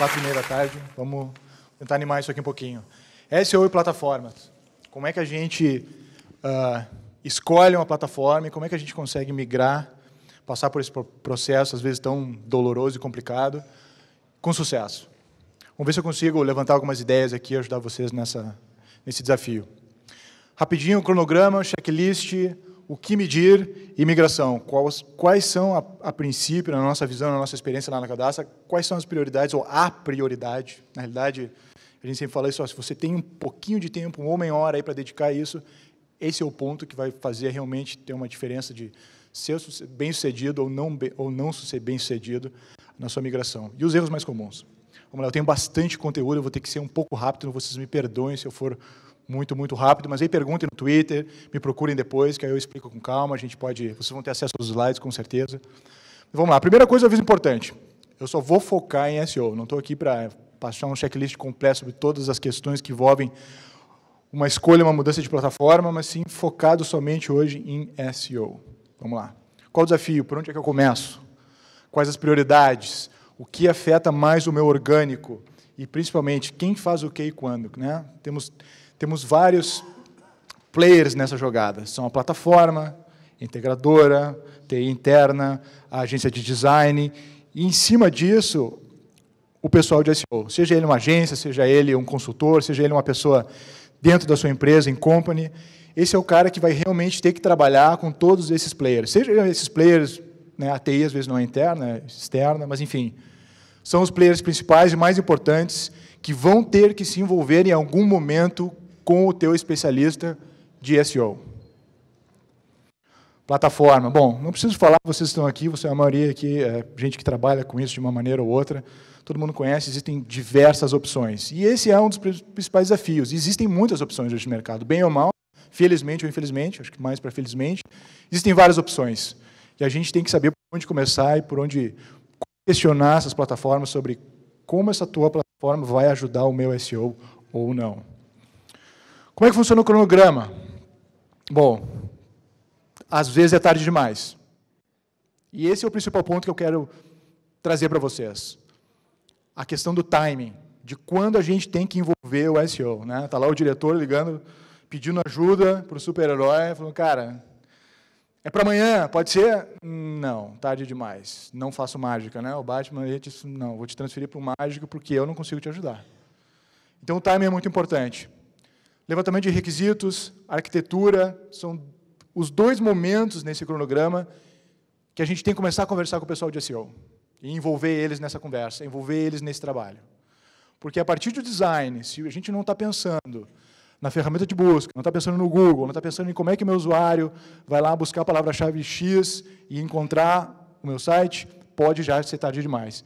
quatro e meia da tarde. Vamos tentar animar isso aqui um pouquinho. SEO e plataformas. Como é que a gente uh, escolhe uma plataforma e como é que a gente consegue migrar, passar por esse processo, às vezes tão doloroso e complicado, com sucesso? Vamos ver se eu consigo levantar algumas ideias aqui e ajudar vocês nessa, nesse desafio. Rapidinho, cronograma, checklist, o que medir, imigração. Quais, quais são, a, a, princípio, na nossa visão, na nossa experiência lá na cadastra, quais são as prioridades, ou a prioridade? Na realidade, a gente sempre fala isso, ó, se você tem um pouquinho de tempo, uma meia-hora aí para dedicar a isso, esse é o ponto que vai fazer realmente ter uma diferença de ser bem-sucedido ou não, ou não ser bem-sucedido na sua migração. E os erros mais comuns? Vamos lá, eu tenho bastante conteúdo, eu vou ter que ser um pouco rápido, vocês me perdoem se eu for muito, muito rápido, mas aí perguntem no Twitter, me procurem depois, que aí eu explico com calma, a gente pode, vocês vão ter acesso aos slides com certeza. Vamos lá, a primeira coisa, aviso importante, eu só vou focar em SEO, não estou aqui para passar um checklist completo sobre todas as questões que envolvem uma escolha, uma mudança de plataforma, mas sim focado somente hoje em SEO. Vamos lá. Qual o desafio? Por onde é que eu começo? Quais as prioridades? O que afeta mais o meu orgânico? E, principalmente, quem faz o que e quando? Né? Temos temos vários players nessa jogada. São a plataforma, integradora, TI interna, a agência de design. E, em cima disso, o pessoal de SEO, seja ele uma agência, seja ele um consultor, seja ele uma pessoa dentro da sua empresa, em company, esse é o cara que vai realmente ter que trabalhar com todos esses players. Seja esses players, né, a TI às vezes não é interna, é externa, mas enfim, são os players principais e mais importantes que vão ter que se envolver em algum momento com o teu especialista de SEO. Plataforma. Bom, não preciso falar, vocês estão aqui, você é a maioria aqui é gente que trabalha com isso de uma maneira ou outra. Todo mundo conhece, existem diversas opções. E esse é um dos principais desafios. Existem muitas opções hoje no mercado, bem ou mal, felizmente ou infelizmente, acho que mais para felizmente. Existem várias opções. E a gente tem que saber por onde começar e por onde questionar essas plataformas sobre como essa tua plataforma vai ajudar o meu SEO ou não. Como é que funciona o cronograma? Bom, às vezes é tarde demais. E esse é o principal ponto que eu quero trazer para vocês. A questão do timing, de quando a gente tem que envolver o SEO. Né? Tá lá o diretor ligando, pedindo ajuda para o super-herói, falando, cara, é para amanhã, pode ser? Não, tarde demais. Não faço mágica, né? O Batman disse, não, vou te transferir para o mágico porque eu não consigo te ajudar. Então o timing é muito importante. Levantamento de requisitos, arquitetura, são os dois momentos nesse cronograma que a gente tem que começar a conversar com o pessoal de SEO e envolver eles nessa conversa, envolver eles nesse trabalho. Porque a partir do design, se a gente não está pensando na ferramenta de busca, não está pensando no Google, não está pensando em como é que meu usuário vai lá buscar a palavra-chave X e encontrar o meu site, pode já ser tarde demais.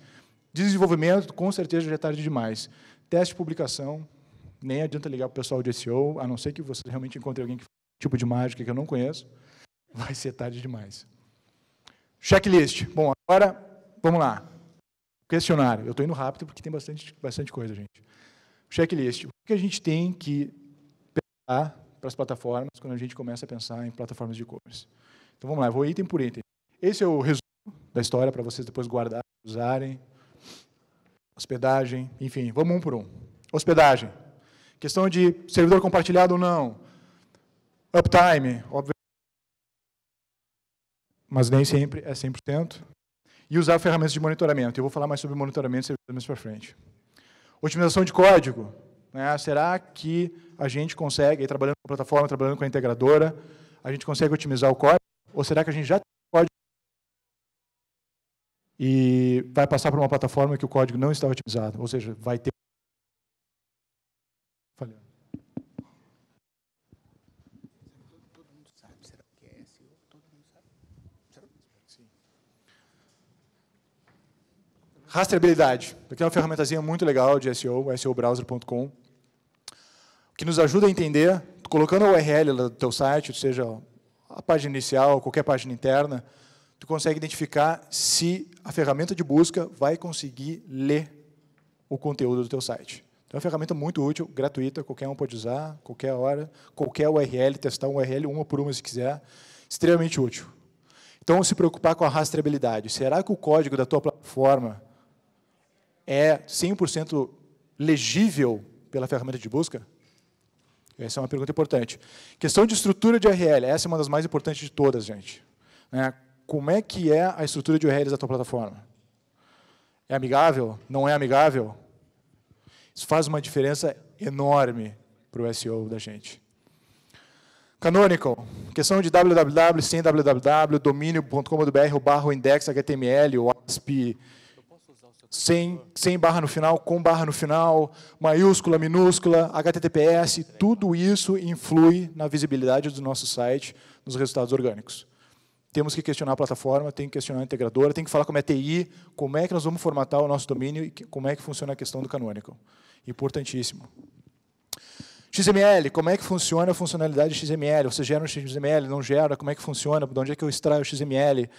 Desenvolvimento, com certeza, já é tarde demais. Teste de publicação, nem adianta ligar para o pessoal de SEO, a não ser que você realmente encontre alguém que tipo de mágica que eu não conheço, vai ser tarde demais. Checklist. Bom, agora, vamos lá. Questionário. Eu estou indo rápido porque tem bastante, bastante coisa, gente. Checklist. O que a gente tem que pensar para as plataformas quando a gente começa a pensar em plataformas de e-commerce? Então, vamos lá. vou item por item. Esse é o resumo da história para vocês depois guardarem, usarem. Hospedagem, enfim, vamos um por um. Hospedagem. Questão de servidor compartilhado ou não. Uptime, obviamente. Mas nem sempre é 100%. E usar ferramentas de monitoramento. Eu vou falar mais sobre monitoramento mais para frente. Otimização de código. Né? Será que a gente consegue, aí, trabalhando com a plataforma, trabalhando com a integradora, a gente consegue otimizar o código? Ou será que a gente já tem código e vai passar para uma plataforma que o código não está otimizado? Ou seja, vai ter Rastreabilidade, aqui é uma ferramentazinha muito legal de SEO, seobrowser.com, que nos ajuda a entender, colocando a URL do teu site, ou seja, a página inicial, qualquer página interna, tu consegue identificar se a ferramenta de busca vai conseguir ler o conteúdo do teu site. Então, é uma ferramenta muito útil, gratuita, qualquer um pode usar, qualquer hora, qualquer URL, testar um URL uma por uma se quiser, extremamente útil. Então, se preocupar com a rastreabilidade. Será que o código da tua plataforma é 100% legível pela ferramenta de busca? Essa é uma pergunta importante. Questão de estrutura de URL, essa é uma das mais importantes de todas, gente. Né? Como é que é a estrutura de URLs da tua plataforma? É amigável? Não é amigável? Isso faz uma diferença enorme para o SEO da gente. Canonical, questão de www, sem www, domínio.com.br, barro index, HTML, ou ASP, sem, sem barra no final, com barra no final, maiúscula, minúscula, HTTPS, tudo isso influi na visibilidade do nosso site, nos resultados orgânicos. Temos que questionar a plataforma, tem que questionar a integradora, tem que falar como é TI, como é que nós vamos formatar o nosso domínio e como é que funciona a questão do canônico. Importantíssimo. XML, como é que funciona a funcionalidade XML? Você gera um XML, não gera? Como é que funciona? De onde é que eu extraio o XML?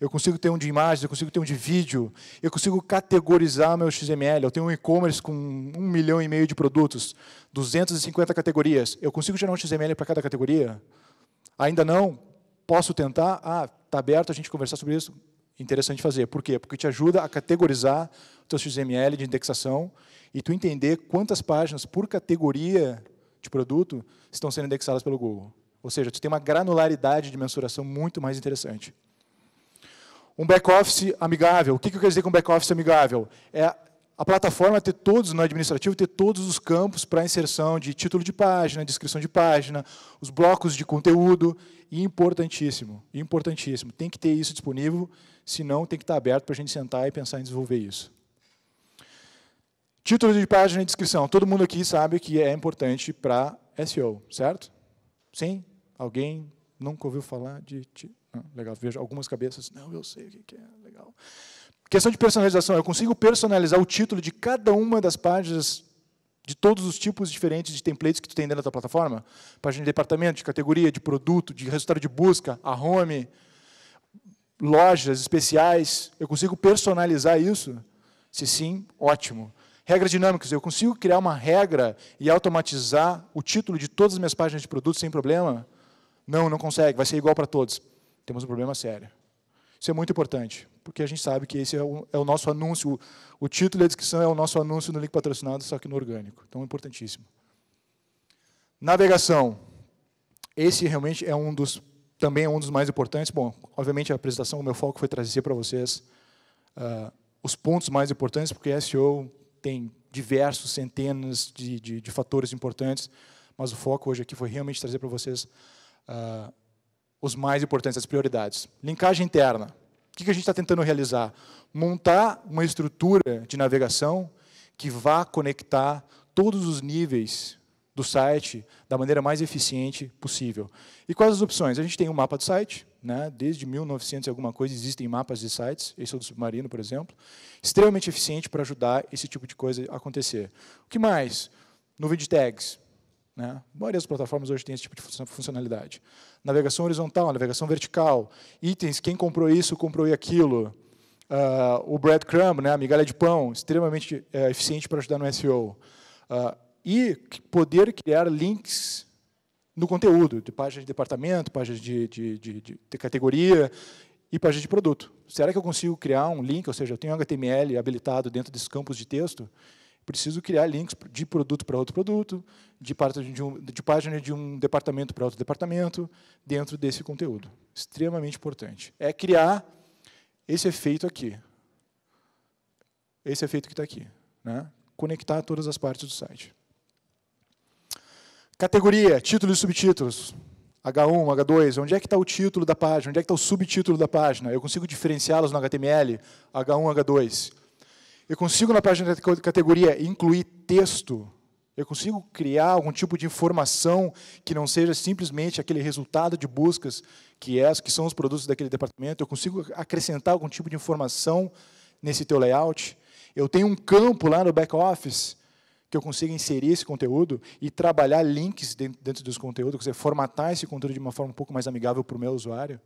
Eu consigo ter um de imagens, eu consigo ter um de vídeo, eu consigo categorizar meu XML. Eu tenho um e-commerce com um milhão e meio de produtos, 250 categorias. Eu consigo gerar um XML para cada categoria? Ainda não? Posso tentar? Ah, está aberto a gente conversar sobre isso? Interessante fazer. Por quê? Porque te ajuda a categorizar o teu XML de indexação e tu entender quantas páginas por categoria de produto estão sendo indexadas pelo Google. Ou seja, você tem uma granularidade de mensuração muito mais interessante. Um back-office amigável. O que eu quero dizer com back-office amigável? É a plataforma ter todos, no administrativo, ter todos os campos para inserção de título de página, descrição de página, os blocos de conteúdo. E importantíssimo, importantíssimo. Tem que ter isso disponível, senão tem que estar aberto para a gente sentar e pensar em desenvolver isso. Título de página e descrição. Todo mundo aqui sabe que é importante para SEO, certo? Sim? Alguém nunca ouviu falar de. Não, ah, legal, vejo algumas cabeças. Não, eu sei o que é. Legal. Questão de personalização. Eu consigo personalizar o título de cada uma das páginas de todos os tipos diferentes de templates que tu tem dentro da tua plataforma? Página de departamento, de categoria, de produto, de resultado de busca, a home, lojas especiais. Eu consigo personalizar isso? Se sim, ótimo. Regras dinâmicas, eu consigo criar uma regra e automatizar o título de todas as minhas páginas de produtos sem problema? Não, não consegue, vai ser igual para todos. Temos um problema sério. Isso é muito importante, porque a gente sabe que esse é o, é o nosso anúncio, o, o título e a descrição é o nosso anúncio no link patrocinado, só que no orgânico. Então, é importantíssimo. Navegação. Esse realmente é um dos, também é um dos mais importantes. Bom, obviamente a apresentação, o meu foco foi trazer para vocês uh, os pontos mais importantes, porque é SEO tem diversos, centenas de, de, de fatores importantes, mas o foco hoje aqui foi realmente trazer para vocês uh, os mais importantes, as prioridades. Linkagem interna. O que a gente está tentando realizar? Montar uma estrutura de navegação que vá conectar todos os níveis do site da maneira mais eficiente possível. E quais as opções? A gente tem o um mapa do site, né? desde 1900 e alguma coisa existem mapas de sites, esse é o do submarino, por exemplo, extremamente eficiente para ajudar esse tipo de coisa a acontecer. O que mais? Nuvem de tags. Né? A maioria das plataformas hoje tem esse tipo de funcionalidade. Navegação horizontal, navegação vertical, itens, quem comprou isso, comprou aquilo. Uh, o breadcrumb, né? a migalha de pão, extremamente uh, eficiente para ajudar no SEO. Uh, ah, e poder criar links no conteúdo, de páginas de departamento, páginas de, de, de, de categoria e páginas de produto. Será que eu consigo criar um link, ou seja, eu tenho HTML habilitado dentro desses campos de texto, preciso criar links de produto para outro produto, de, um, de, página de um departamento para outro departamento, dentro desse conteúdo. Extremamente importante. É criar esse efeito aqui. Esse efeito que está aqui. Né? Conectar todas as partes do site. Categoria, títulos e subtítulos. H1, H2, onde é que está o título da página? Onde é que está o subtítulo da página? Eu consigo diferenciá-los no HTML, H1, H2. Eu consigo, na página da categoria, incluir texto. Eu consigo criar algum tipo de informação que não seja simplesmente aquele resultado de buscas que, é, que são os produtos daquele departamento. Eu consigo acrescentar algum tipo de informação nesse teu layout. Eu tenho um campo lá no back office que eu consiga inserir esse conteúdo e trabalhar links dentro dos conteúdos, quer dizer, formatar esse conteúdo de uma forma um pouco mais amigável para o meu usuário.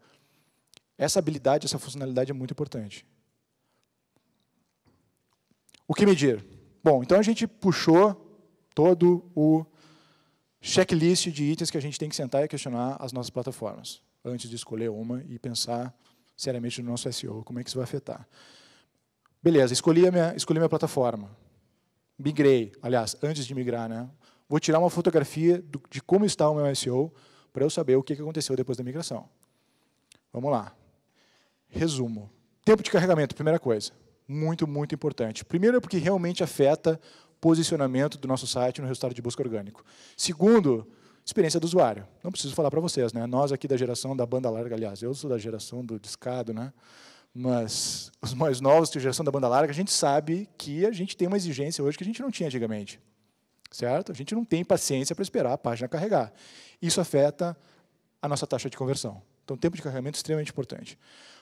Essa habilidade, essa funcionalidade é muito importante. O que medir? Bom, então a gente puxou todo o checklist de itens que a gente tem que sentar e questionar as nossas plataformas, antes de escolher uma e pensar seriamente no nosso SEO, como é que isso vai afetar. Beleza, escolhi a minha, escolhi a minha plataforma migrei, aliás, antes de migrar, né? Vou tirar uma fotografia do, de como está o meu SEO para eu saber o que aconteceu depois da migração. Vamos lá. Resumo. Tempo de carregamento, primeira coisa. Muito, muito importante. Primeiro, é porque realmente afeta posicionamento do nosso site no resultado de busca orgânico. Segundo, experiência do usuário. Não preciso falar para vocês, né? Nós aqui da geração da banda larga, aliás, eu sou da geração do discado, né? mas os mais novos que geração da banda larga, a gente sabe que a gente tem uma exigência hoje que a gente não tinha antigamente. Certo? A gente não tem paciência para esperar a página carregar. Isso afeta a nossa taxa de conversão. Então, tempo de carregamento é extremamente importante.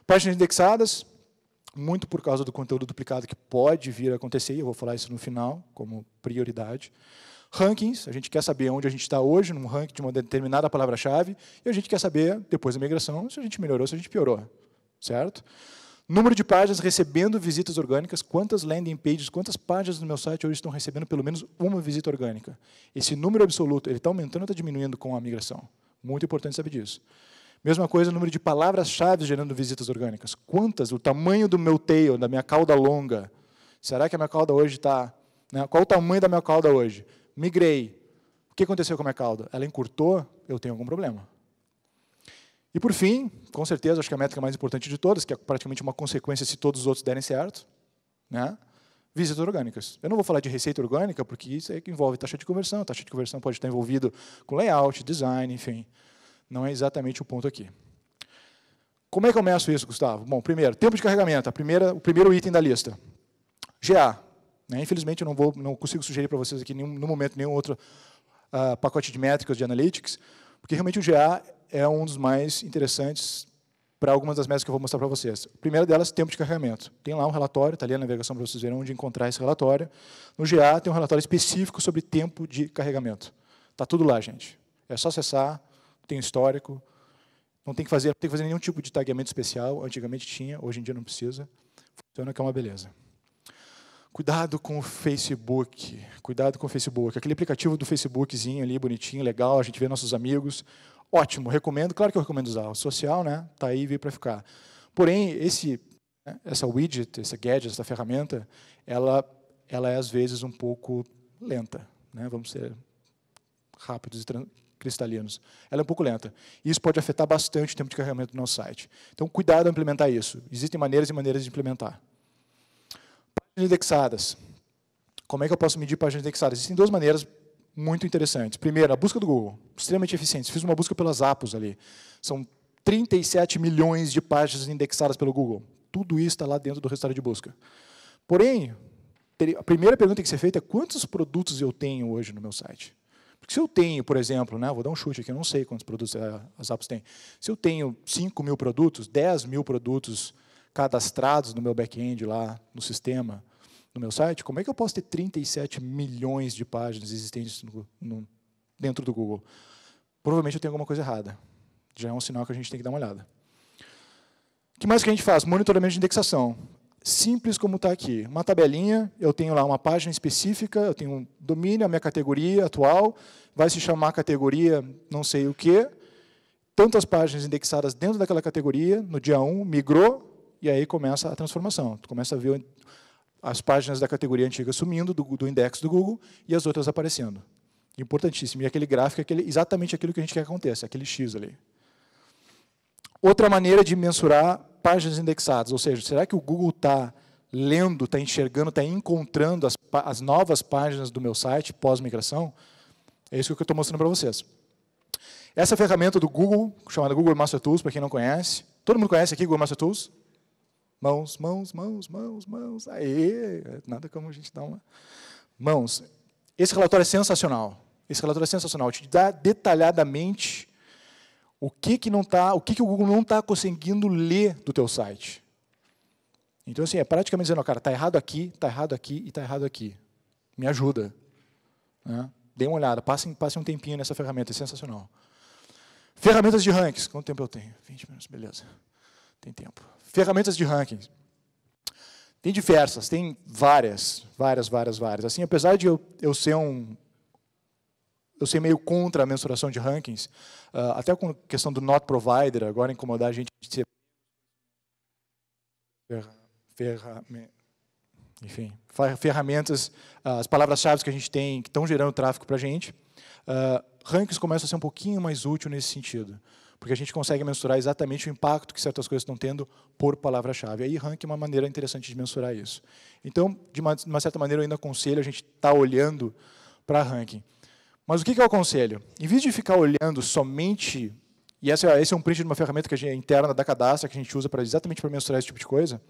Páginas indexadas, muito por causa do conteúdo duplicado que pode vir a acontecer, e eu vou falar isso no final, como prioridade. Rankings, a gente quer saber onde a gente está hoje, num ranking de uma determinada palavra-chave, e a gente quer saber, depois da migração, se a gente melhorou, se a gente piorou certo? Número de páginas recebendo visitas orgânicas, quantas landing pages, quantas páginas do meu site hoje estão recebendo pelo menos uma visita orgânica. Esse número absoluto, ele está aumentando ou está diminuindo com a migração? Muito importante saber disso. Mesma coisa, número de palavras-chave gerando visitas orgânicas. Quantas, o tamanho do meu tail, da minha cauda longa. Será que a minha cauda hoje está... Né? Qual o tamanho da minha cauda hoje? Migrei. O que aconteceu com a minha cauda? Ela encurtou? Eu tenho algum problema. E por fim, com certeza, acho que a métrica mais importante de todas, que é praticamente uma consequência se todos os outros derem certo, né? visitas orgânicas. Eu não vou falar de receita orgânica, porque isso é que envolve taxa de conversão. Taxa de conversão pode estar envolvido com layout, design, enfim. Não é exatamente o ponto aqui. Como é que eu meço isso, Gustavo? Bom, primeiro, tempo de carregamento, a primeira, o primeiro item da lista. GA. Né? Infelizmente, eu não, vou, não consigo sugerir para vocês aqui, nenhum, no momento, nenhum outro uh, pacote de métricas de analytics, porque realmente o GA é um dos mais interessantes para algumas das metas que eu vou mostrar para vocês. A primeira delas, tempo de carregamento. Tem lá um relatório, está ali a navegação para vocês verem onde encontrar esse relatório. No GA tem um relatório específico sobre tempo de carregamento. Está tudo lá, gente. É só acessar, tem histórico, não tem que fazer, tem que fazer nenhum tipo de tagueamento especial. Antigamente tinha, hoje em dia não precisa. Funciona que é uma beleza. Cuidado com o Facebook. Cuidado com o Facebook. Aquele aplicativo do Facebookzinho ali, bonitinho, legal, a gente vê nossos amigos. Ótimo, recomendo. Claro que eu recomendo usar. O social né, tá aí e veio para ficar. Porém, esse, né, essa widget, essa gadget, essa ferramenta, ela, ela é às vezes um pouco lenta. Né? Vamos ser rápidos e cristalinos. Ela é um pouco lenta. Isso pode afetar bastante o tempo de carregamento do nosso site. Então, cuidado ao implementar isso. Existem maneiras e maneiras de implementar. Páginas indexadas. Como é que eu posso medir páginas indexadas? Existem duas maneiras muito interessantes. Primeiro, a busca do Google, extremamente eficiente. Fiz uma busca pelas APOS ali. São 37 milhões de páginas indexadas pelo Google. Tudo isso está lá dentro do resultado de busca. Porém, a primeira pergunta que tem que ser feita é quantos produtos eu tenho hoje no meu site? Porque se eu tenho, por exemplo, né, vou dar um chute aqui, eu não sei quantos produtos eh, as apps têm. Se eu tenho 5 mil produtos, 10 mil produtos cadastrados no meu back-end lá no sistema, no meu site, como é que eu posso ter 37 milhões de páginas existentes no, no, dentro do Google? Provavelmente eu tenho alguma coisa errada. Já é um sinal que a gente tem que dar uma olhada. O que mais que a gente faz? Monitoramento de indexação. Simples como está aqui. Uma tabelinha, eu tenho lá uma página específica, eu tenho um domínio, a minha categoria atual, vai se chamar categoria não sei o quê, tantas páginas indexadas dentro daquela categoria, no dia 1, migrou, e aí começa a transformação. Tu começa a ver as páginas da categoria antiga sumindo do, do index do Google e as outras aparecendo. Importantíssimo. E aquele gráfico é aquele, exatamente aquilo que a gente quer que aconteça, aquele X ali. Outra maneira de mensurar páginas indexadas, ou seja, será que o Google está lendo, está enxergando, está encontrando as, as novas páginas do meu site pós-migração? É isso que eu estou mostrando para vocês. Essa ferramenta do Google, chamada Google Master Tools, para quem não conhece. Todo mundo conhece aqui Google Master Tools? Mãos, mãos, mãos, mãos, mãos. Aí, nada como a gente dar uma. Mãos. Esse relatório é sensacional. Esse relatório é sensacional. Te dá detalhadamente o que que não tá, o que que o Google não está conseguindo ler do teu site. Então assim, é praticamente dizendo, cara, tá errado aqui, tá errado aqui e tá errado aqui. Me ajuda. Né? Dê uma olhada, passe, passe um tempinho nessa ferramenta, é sensacional. Ferramentas de rankings. Quanto tempo eu tenho? 20 minutos, beleza. Tem tempo. Ferramentas de ranking. Tem diversas, tem várias, várias, várias, várias. Assim, apesar de eu, eu ser um eu ser meio contra a mensuração de rankings, uh, até com a questão do not provider, agora incomodar a gente de ser enfim, ferramentas, ah, as palavras-chave que a gente tem que estão gerando tráfego para a gente. Uh, rankings começa a ser um pouquinho mais útil nesse sentido porque a gente consegue mensurar exatamente o impacto que certas coisas estão tendo por palavra-chave. Aí, rank é uma maneira interessante de mensurar isso. Então, de uma, de uma certa maneira, eu ainda aconselho a gente estar tá olhando para ranking. Mas o que, que eu aconselho? Em vez de ficar olhando somente, e essa, é, esse é um print de uma ferramenta que a gente, interna da cadastra, que a gente usa pra, exatamente para mensurar esse tipo de coisa,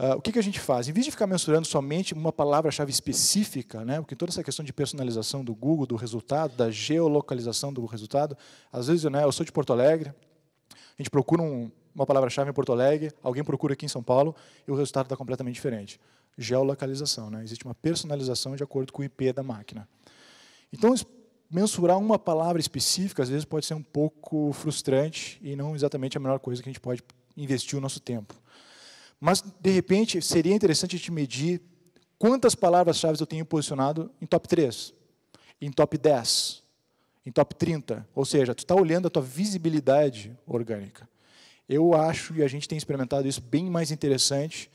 Uh, o que, que, a gente faz? Em vez de ficar mensurando somente uma palavra-chave específica, né, porque toda essa questão de personalização do Google, do resultado, da geolocalização do resultado, às vezes né, eu sou de Porto Alegre, a gente procura um, uma palavra-chave em Porto Alegre, alguém procura aqui em São Paulo e o resultado está completamente diferente. Geolocalização, né, existe uma personalização de acordo com o IP da máquina. Então, mensurar uma palavra específica, às vezes, pode ser um pouco frustrante e não exatamente a melhor coisa que a gente pode investir o nosso tempo. Mas, de repente, seria interessante a gente medir quantas palavras-chave eu tenho posicionado em top 3, em top 10, em top 30. Ou seja, tu está olhando a tua visibilidade orgânica. Eu acho, e a gente tem experimentado isso bem mais interessante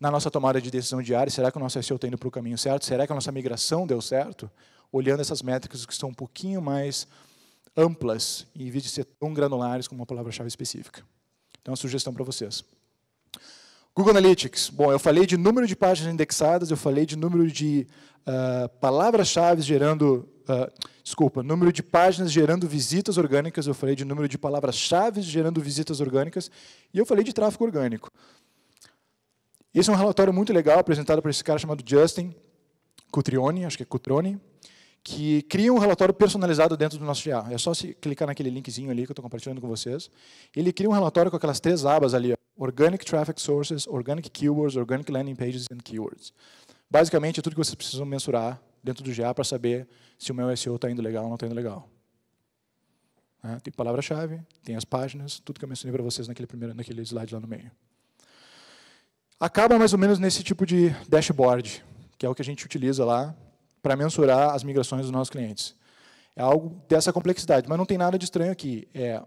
na nossa tomada de decisão diária. Será que o nosso SEO está indo para o caminho certo? Será que a nossa migração deu certo? Olhando essas métricas que são um pouquinho mais amplas, em vez de ser tão granulares como uma palavra-chave específica. Então, é uma sugestão para vocês. Google Analytics. Bom, eu falei de número de páginas indexadas, eu falei de número de uh, palavras-chave gerando. Uh, desculpa, número de páginas gerando visitas orgânicas, eu falei de número de palavras-chave gerando visitas orgânicas, e eu falei de tráfego orgânico. Esse é um relatório muito legal apresentado por esse cara chamado Justin Cutrione, acho que é Cutrone, que cria um relatório personalizado dentro do nosso GA. É só se clicar naquele linkzinho ali que eu estou compartilhando com vocês. Ele cria um relatório com aquelas três abas ali. Ó. Organic Traffic Sources, Organic Keywords, Organic Landing Pages and Keywords. Basicamente, é tudo que vocês precisam mensurar dentro do GA para saber se o meu SEO está indo legal ou não está indo legal. É, tem palavra-chave, tem as páginas, tudo que eu mencionei para vocês naquele, primeiro, naquele slide lá no meio. Acaba mais ou menos nesse tipo de dashboard, que é o que a gente utiliza lá para mensurar as migrações dos nossos clientes. É algo dessa complexidade, mas não tem nada de estranho aqui. É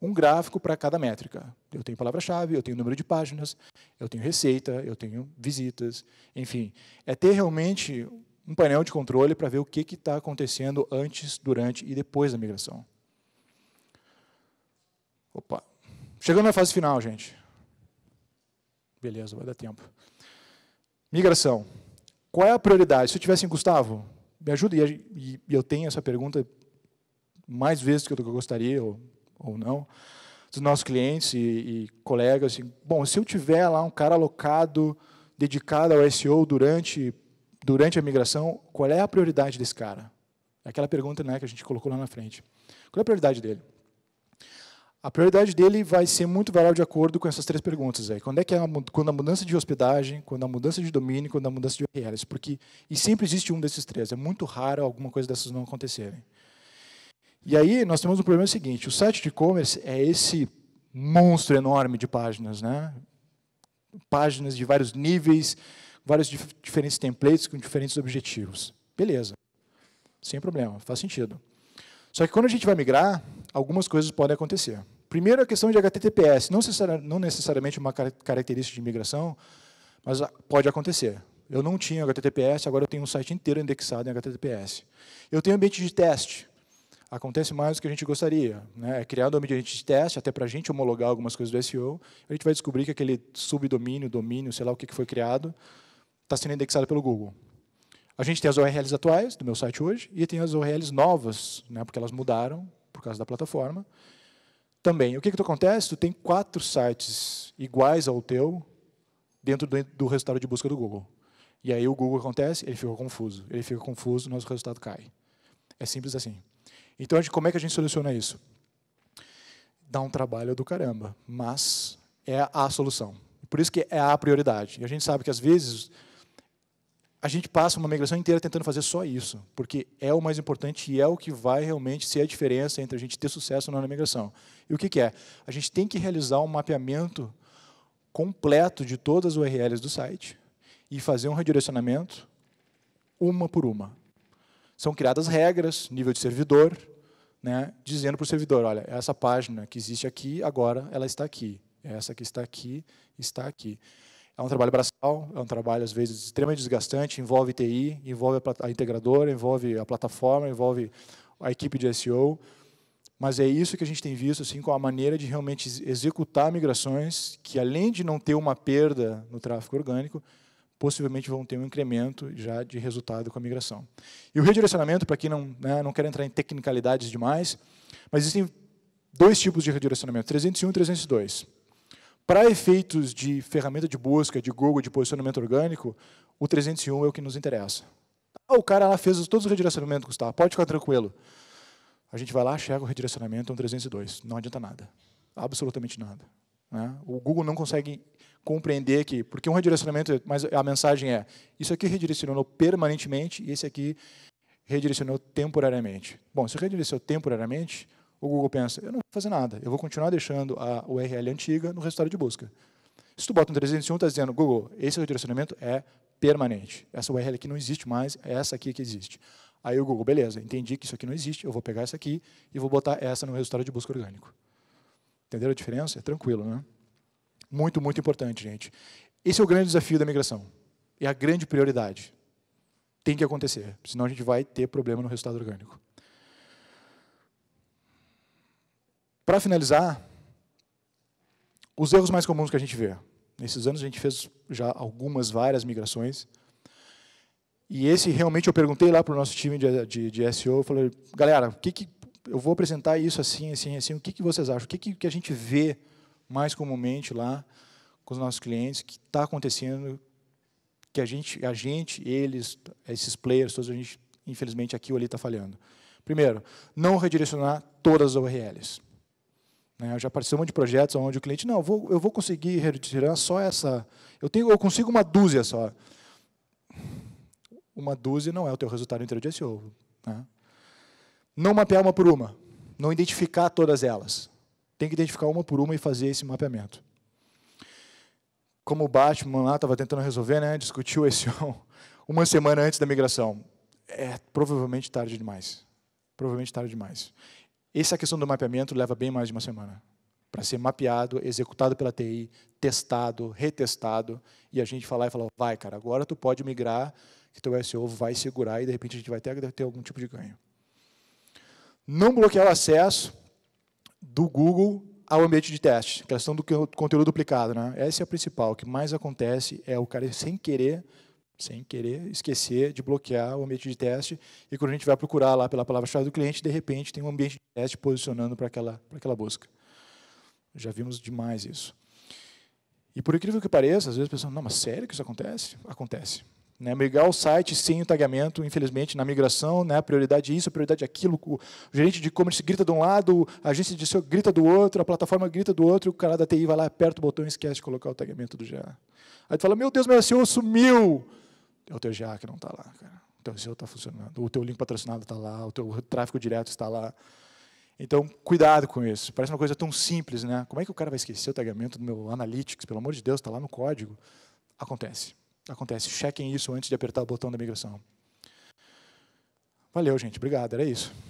um gráfico para cada métrica. Eu tenho palavra-chave, eu tenho número de páginas, eu tenho receita, eu tenho visitas, enfim. É ter realmente um painel de controle para ver o que está acontecendo antes, durante e depois da migração. Opa. Chegando na fase final, gente. Beleza, vai dar tempo. Migração. Qual é a prioridade? Se eu tivesse em Gustavo, me ajuda, e eu tenho essa pergunta mais vezes do que eu gostaria, ou ou não, dos nossos clientes e, e colegas. Assim, bom, se eu tiver lá um cara alocado, dedicado ao SEO durante, durante a migração, qual é a prioridade desse cara? É aquela pergunta né, que a gente colocou lá na frente. Qual é a prioridade dele? A prioridade dele vai ser muito variável de acordo com essas três perguntas. Aí. Quando é que é a, quando a mudança de hospedagem, quando a mudança de domínio, quando a mudança de URLs. Porque, e sempre existe um desses três. É muito raro alguma coisa dessas não acontecerem. E aí nós temos um problema é seguinte: o site de e-commerce é esse monstro enorme de páginas, né? Páginas de vários níveis, vários dif diferentes templates com diferentes objetivos. Beleza. Sem problema, faz sentido. Só que quando a gente vai migrar, algumas coisas podem acontecer. Primeiro, a questão de HTTPS, não, não necessariamente uma car característica de migração, mas pode acontecer. Eu não tinha HTTPS, agora eu tenho um site inteiro indexado em HTTPS. Eu tenho ambiente de teste, acontece mais do que a gente gostaria. Né? É criado um ambiente de teste, até para a gente homologar algumas coisas do SEO, a gente vai descobrir que aquele subdomínio, domínio, sei lá o que, foi criado, está sendo indexado pelo Google. A gente tem as URLs atuais do meu site hoje e tem as URLs novas, né, porque elas mudaram por causa da plataforma. Também, o que, que acontece? Tu tem quatro sites iguais ao teu dentro do, do resultado de busca do Google. E aí o Google acontece, ele fica confuso. Ele fica confuso, nosso resultado cai. É simples assim. Então, a gente, como é que a gente soluciona isso? Dá um trabalho do caramba, mas é a solução. Por isso que é a prioridade. E a gente sabe que, às vezes, a gente passa uma migração inteira tentando fazer só isso, porque é o mais importante e é o que vai realmente ser a diferença entre a gente ter sucesso na migração. E o que, que é? A gente tem que realizar um mapeamento completo de todas as URLs do site e fazer um redirecionamento uma por uma. São criadas regras, nível de servidor, né, dizendo para o servidor, olha, essa página que existe aqui, agora ela está aqui. Essa que está aqui, está aqui. É um trabalho braçal, é um trabalho, às vezes, extremamente desgastante, envolve TI, envolve a integradora, envolve a plataforma, envolve a equipe de SEO, mas é isso que a gente tem visto assim com a maneira de realmente executar migrações que além de não ter uma perda no tráfego orgânico, possivelmente vão ter um incremento já de resultado com a migração. E o redirecionamento, para quem não, né, não quer entrar em tecnicalidades demais, mas existem dois tipos de redirecionamento, 301 e 302. Para efeitos de ferramenta de busca, de Google, de posicionamento orgânico, o 301 é o que nos interessa. Ah, o cara lá fez todos os redirecionamentos, Gustavo, pode ficar tranquilo. A gente vai lá, chega o redirecionamento, é um 302. Não adianta nada. Absolutamente nada. Né? O Google não consegue compreender que, porque um redirecionamento, mas a mensagem é, isso aqui redirecionou permanentemente e esse aqui redirecionou temporariamente. Bom, se redirecionou temporariamente, o Google pensa, eu não vou fazer nada, eu vou continuar deixando a URL antiga no resultado de busca. Se tu bota um 301, está dizendo, Google, esse redirecionamento é permanente. Essa URL aqui não existe mais, é essa aqui que existe. Aí o Google, beleza, entendi que isso aqui não existe, eu vou pegar essa aqui e vou botar essa no resultado de busca orgânico. Entenderam a diferença? É tranquilo, né? Muito, muito importante, gente. Esse é o grande desafio da migração. É a grande prioridade. Tem que acontecer, senão a gente vai ter problema no resultado orgânico. Para finalizar, os erros mais comuns que a gente vê. Nesses anos a gente fez já algumas, várias migrações. E esse realmente eu perguntei lá para o nosso time de, de, de SEO, eu falei, galera, o que, que eu vou apresentar isso assim, assim, assim, o que, que vocês acham? O que, que, que a gente vê mais comumente lá com os nossos clientes, que está acontecendo, que a gente, a gente, eles, esses players, todos a gente, infelizmente, aqui ou ali está falhando. Primeiro, não redirecionar todas as URLs. Né? Eu já participamos de projetos onde o cliente, não, vou, eu vou conseguir retirar só essa. Eu, tenho, eu consigo uma dúzia só. Uma dúzia não é o teu resultado inteiro de SEO. Né? Não mapear uma por uma. Não identificar todas elas tem que identificar uma por uma e fazer esse mapeamento. Como o Batman lá estava tentando resolver, né, discutiu esse uma semana antes da migração. É provavelmente tarde demais. Provavelmente tarde demais. Essa questão do mapeamento leva bem mais de uma semana para ser mapeado, executado pela TI, testado, retestado, e a gente falar e falar, vai, cara, agora tu pode migrar, que teu SEO vai segurar e de repente a gente vai ter, ter algum tipo de ganho. Não bloquear o acesso, do Google ao ambiente de teste, questão do conteúdo duplicado. Né? Essa é a principal. O que mais acontece é o cara, sem querer, sem querer, esquecer de bloquear o ambiente de teste. E quando a gente vai procurar lá pela palavra-chave do cliente, de repente tem um ambiente de teste posicionando para aquela, para aquela busca. Já vimos demais isso. E por incrível que pareça, às vezes a pessoa, não, mas sério que isso acontece? Acontece. Né, migrar o site sem o tagamento, infelizmente, na migração, né, prioridade é isso, prioridade é aquilo, o gerente de e-commerce grita de um lado, a agência de SEO grita do outro, a plataforma grita do outro, o cara da TI vai lá, aperta o botão e esquece de colocar o tagamento do GA. Aí tu fala, meu Deus, meu SEO sumiu! É o teu GA que não está lá, cara. O teu SEO está funcionando, o teu link patrocinado está lá, o teu tráfego direto está lá. Então, cuidado com isso. Parece uma coisa tão simples, né? Como é que o cara vai esquecer o tagamento do meu Analytics? Pelo amor de Deus, está lá no código. Acontece acontece. Chequem isso antes de apertar o botão da migração. Valeu, gente. Obrigado. Era isso.